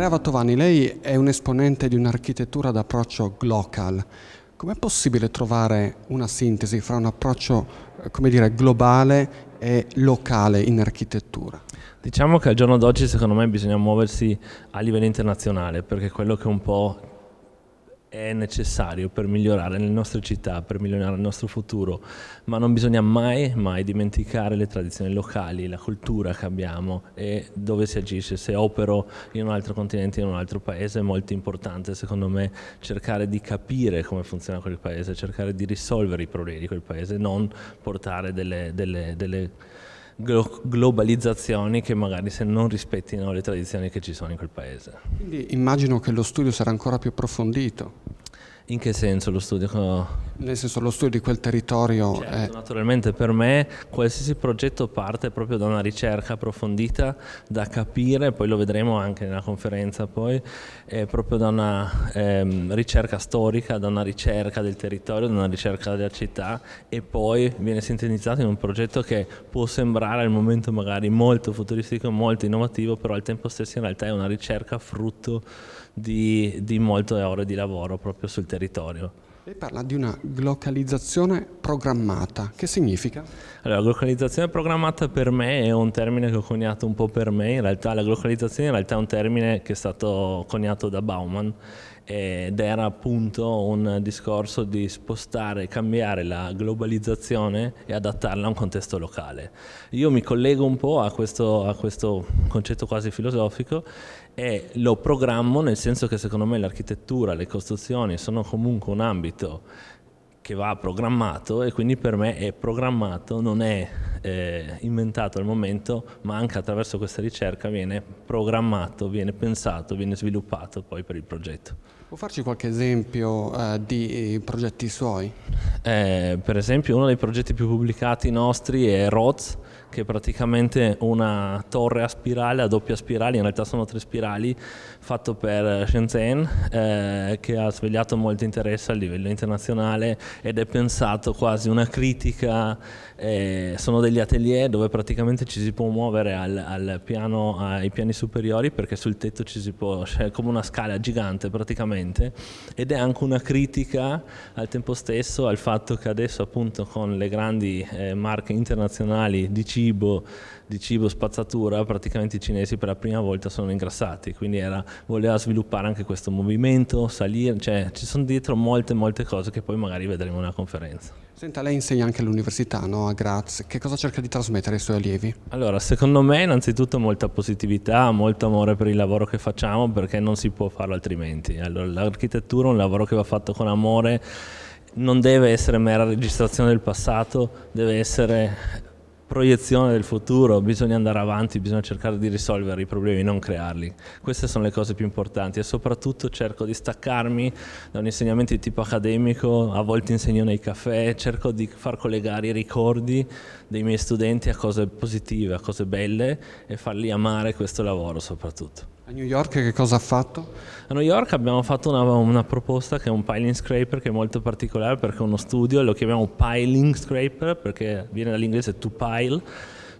Andrea Vattovani, lei è un esponente di un'architettura d'approccio global. Com'è possibile trovare una sintesi fra un approccio, eh, dire, globale e locale in architettura? Diciamo che al giorno d'oggi secondo me bisogna muoversi a livello internazionale perché quello che un po' è necessario per migliorare le nostre città, per migliorare il nostro futuro, ma non bisogna mai, mai dimenticare le tradizioni locali, la cultura che abbiamo e dove si agisce. Se opero in un altro continente, in un altro paese, è molto importante secondo me cercare di capire come funziona quel paese, cercare di risolvere i problemi di quel paese, non portare delle, delle, delle glo- globalizzazioni che magari se non rispettino le tradizioni che ci sono in quel paese. Quindi immagino che lo studio sarà ancora più approfondito. In che senso lo studio? Nel senso lo studio di quel territorio certo, è... Naturalmente per me qualsiasi progetto parte proprio da una ricerca approfondita da capire, poi lo vedremo anche nella conferenza poi, proprio da una ehm, ricerca storica, da una ricerca del territorio, da una ricerca della città e poi viene sintetizzato in un progetto che può sembrare al momento magari molto futuristico, molto innovativo, però al tempo stesso in realtà è una ricerca frutto di, di molte ore di lavoro proprio sul territorio. Lei parla di una localizzazione programmata. Che significa? Allora, localizzazione programmata per me è un termine che ho coniato un po' per me. In realtà la localizzazione è un termine che è stato coniato da Bauman ed era appunto un discorso di spostare, cambiare la globalizzazione e adattarla a un contesto locale. Io mi collego un po' a questo, a questo concetto quasi filosofico e lo programmo nel senso che secondo me l'architettura, le costruzioni sono comunque un ambito che va programmato e quindi per me è programmato, non è eh, inventato al momento, ma anche attraverso questa ricerca viene programmato, viene pensato, viene sviluppato poi per il progetto. Può farci qualche esempio eh, di eh, progetti suoi? Eh, per esempio uno dei progetti più pubblicati nostri è ROTS, che è praticamente una torre a spirale, a doppia spirale, in realtà sono tre spirali, fatto per Shenzhen, eh, che ha svegliato molto interesse a livello internazionale ed è pensato quasi una critica, eh, sono degli atelier dove praticamente ci si può muovere al, al piano, ai piani superiori perché sul tetto ci si può, c'è come una scala gigante praticamente ed è anche una critica al tempo stesso al fatto che adesso appunto con le grandi eh, marche internazionali di Cina cibo, di cibo spazzatura, praticamente i cinesi per la prima volta sono ingrassati, quindi era, voleva sviluppare anche questo movimento, salire, cioè ci sono dietro molte molte cose che poi magari vedremo in una conferenza. Senta, lei insegna anche all'università, no? a Graz, che cosa cerca di trasmettere ai suoi allievi? Allora, secondo me innanzitutto molta positività, molto amore per il lavoro che facciamo perché non si può farlo altrimenti. Allora, l'architettura è un lavoro che va fatto con amore non deve essere mera registrazione del passato, deve essere proiezione del futuro, bisogna andare avanti, bisogna cercare di risolvere i problemi, non crearli. Queste sono le cose più importanti e soprattutto cerco di staccarmi da un insegnamento di tipo accademico, a volte insegno nei caffè, cerco di far collegare i ricordi dei miei studenti a cose positive, a cose belle e farli amare questo lavoro soprattutto. A New York che cosa ha fatto? A New York abbiamo fatto una, una, proposta che è un piling scraper che è molto particolare perché è uno studio, lo chiamiamo piling scraper perché viene dall'inglese to pile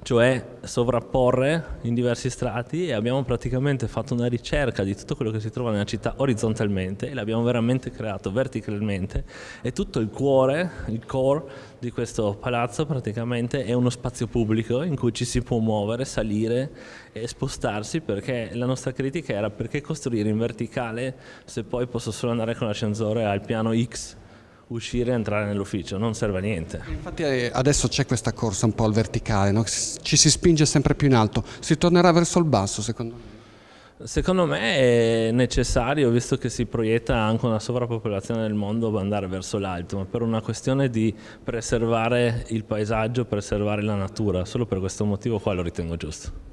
cioè sovrapporre in diversi strati e abbiamo praticamente fatto una ricerca di tutto quello che si trova nella città orizzontalmente e l'abbiamo veramente creato verticalmente e tutto il cuore, il core di questo palazzo praticamente è uno spazio pubblico in cui ci si può muovere, salire e spostarsi perché la nostra critica era perché costruire in verticale se poi posso solo andare con l'ascensore al piano X uscire e entrare nell'ufficio, non serve a niente. Infatti eh, adesso c'è questa corsa un po' al verticale, no? ci si spinge sempre più in alto, si tornerà verso il basso secondo me? Secondo me è necessario, visto che si proietta anche una sovrappopolazione del mondo, andare verso l'alto, ma per una questione di preservare il paesaggio, preservare la natura, solo per questo motivo qua lo ritengo giusto.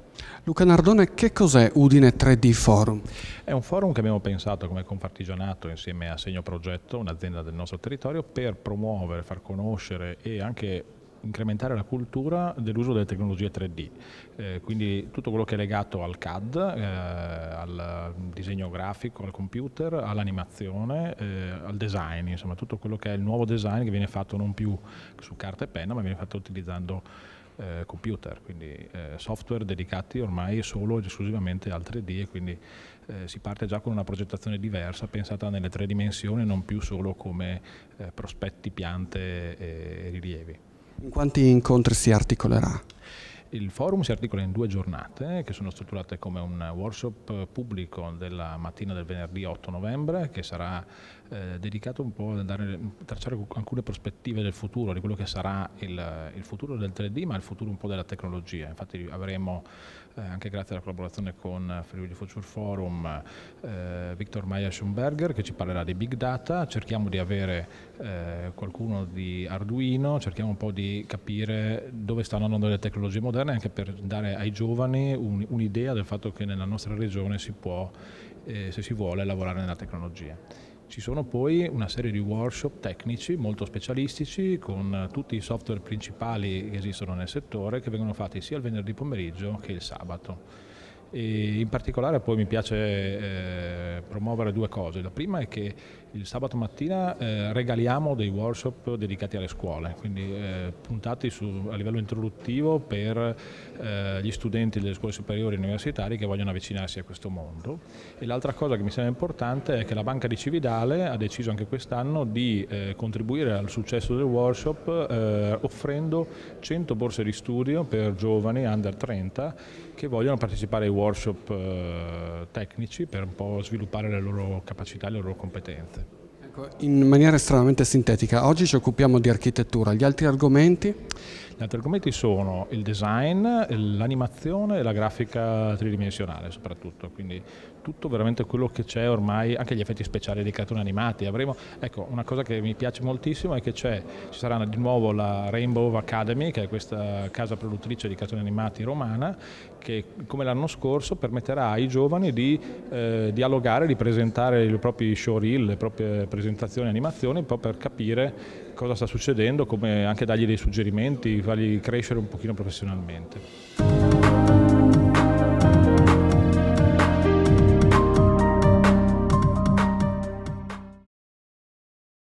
Luca Nardone, che cos'è Udine 3D Forum? È un forum che abbiamo pensato come Confartigianato insieme a Segno Progetto, un'azienda del nostro territorio, per promuovere, far conoscere e anche incrementare la cultura dell'uso delle tecnologie 3D, eh, quindi tutto quello che è legato al CAD, eh, al disegno grafico, al computer, all'animazione, eh, al design, insomma tutto quello che è il nuovo design che viene fatto non più su carta e penna ma viene fatto utilizzando eh, computer, quindi eh, software dedicati ormai solo ed esclusivamente al 3D e quindi eh, si parte già con una progettazione diversa, pensata nelle tre dimensioni, non più solo come eh, prospetti, piante e rilievi. In quanti incontri si articolerà? Il forum si articola in due giornate che sono strutturate come un workshop pubblico della mattina del venerdì 8 novembre che sarà eh, dedicato un po' a tracciare alcune prospettive del futuro, di quello che sarà il, il, futuro del 3D ma il futuro un po' della tecnologia. Infatti avremo eh, anche grazie alla collaborazione con Friuli Future Forum eh, Victor Maia Schumberger che ci parlerà di big data, cerchiamo di avere eh, qualcuno di Arduino, cerchiamo un po' di capire dove stanno andando le tecnologie moderne moderne anche per dare ai giovani un, un'idea del fatto che nella nostra regione si può, eh, se si vuole, lavorare nella tecnologia. Ci sono poi una serie di workshop tecnici molto specialistici con tutti i software principali che esistono nel settore che vengono fatti sia il venerdì pomeriggio che il sabato. E in particolare poi mi piace eh, promuovere due cose. La prima è che il sabato mattina eh, regaliamo dei workshop dedicati alle scuole, quindi eh, puntati su, a livello introduttivo per eh, gli studenti delle scuole superiori e universitari che vogliono avvicinarsi a questo mondo. E l'altra cosa che mi sembra importante è che la Banca di Cividale ha deciso anche quest'anno di eh, contribuire al successo del workshop eh, offrendo 100 borse di studio per giovani under 30 che vogliono partecipare ai workshop eh, tecnici per un po' sviluppare le loro capacità e le loro competenze. Ecco, in maniera estremamente sintetica, oggi ci occupiamo di architettura, gli altri argomenti? Gli altri argomenti sono il design, l'animazione e la grafica tridimensionale soprattutto, quindi tutto veramente quello che c'è ormai, anche gli effetti speciali dei cartoni animati. Avremo, ecco, una cosa che mi piace moltissimo è che ci sarà di nuovo la Rainbow Academy, che è questa casa produttrice di cartoni animati romana, che come l'anno scorso permetterà ai giovani di eh, dialogare, di presentare i propri showreel, le proprie presentazioni e animazioni, un po' per capire cosa sta succedendo, come anche dargli dei suggerimenti, fargli crescere un pochino professionalmente.